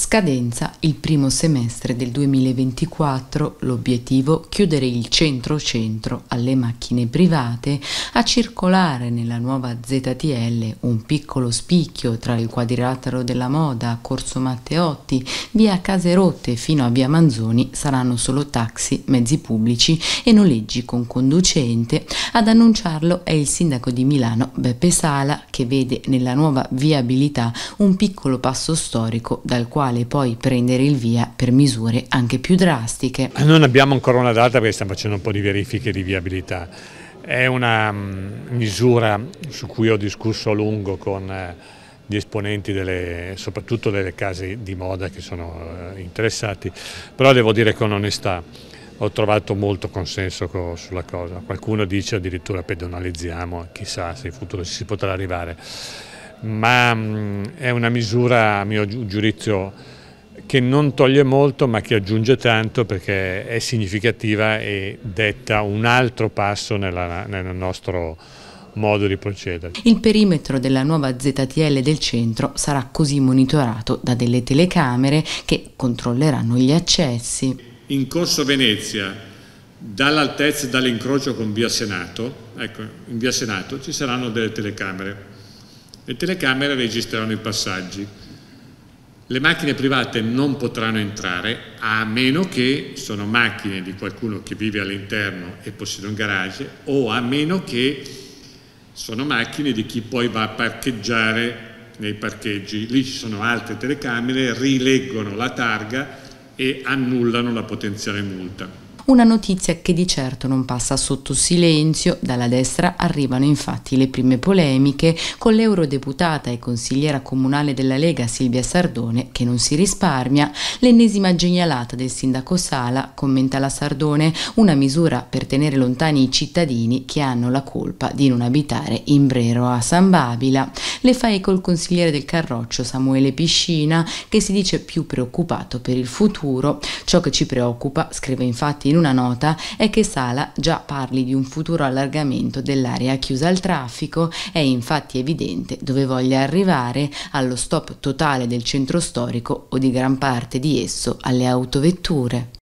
Scadenza il primo semestre del 2024, l'obiettivo chiudere il centro-centro alle macchine private, a circolare nella nuova ZTL un piccolo spicchio tra il quadrilatero della moda, Corso Matteotti, via Caserotte fino a via Manzoni saranno solo taxi, mezzi pubblici e noleggi con conducente. Ad annunciarlo è il sindaco di Milano Beppe Sala che vede nella nuova viabilità un piccolo passo storico dal quale quale poi prendere il via per misure anche più drastiche. Non abbiamo ancora una data perché stiamo facendo un po' di verifiche di viabilità. È una mm, misura su cui ho discusso a lungo con eh, gli esponenti delle, soprattutto delle case di moda che sono eh, interessati, però devo dire con onestà ho trovato molto consenso sulla cosa, qualcuno dice addirittura pedonalizziamo, chissà se in futuro ci si potrà arrivare ma mh, mm, è una misura a mio giudizio che non toglie molto ma che aggiunge tanto perché è significativa e detta un altro passo nella, nel nostro modo di procedere. Il perimetro della nuova ZTL del centro sarà così monitorato da delle telecamere che controlleranno gli accessi. In Corso Venezia, dall'altezza e dall'incrocio con Via Senato, ecco, in Via Senato ci saranno delle telecamere le telecamere registrano i passaggi. Le macchine private non potranno entrare a meno che sono macchine di qualcuno che vive all'interno e possiede un garage o a meno che sono macchine di chi poi va a parcheggiare nei parcheggi. Lì ci sono altre telecamere, rileggono la targa e annullano la potenziale multa una notizia che di certo non passa sotto silenzio, dalla destra arrivano infatti le prime polemiche con l'eurodeputata e consigliera comunale della Lega Silvia Sardone che non si risparmia, l'ennesima genialata del sindaco Sala, commenta la Sardone, una misura per tenere lontani i cittadini che hanno la colpa di non abitare in Brero a San Babila. Le fai col consigliere del Carroccio Samuele Piscina che si dice più preoccupato per il futuro. Ciò che ci preoccupa, scrive infatti in una nota è che Sala già parli di un futuro allargamento dell'area chiusa al traffico, è infatti evidente dove voglia arrivare allo stop totale del centro storico o di gran parte di esso alle autovetture.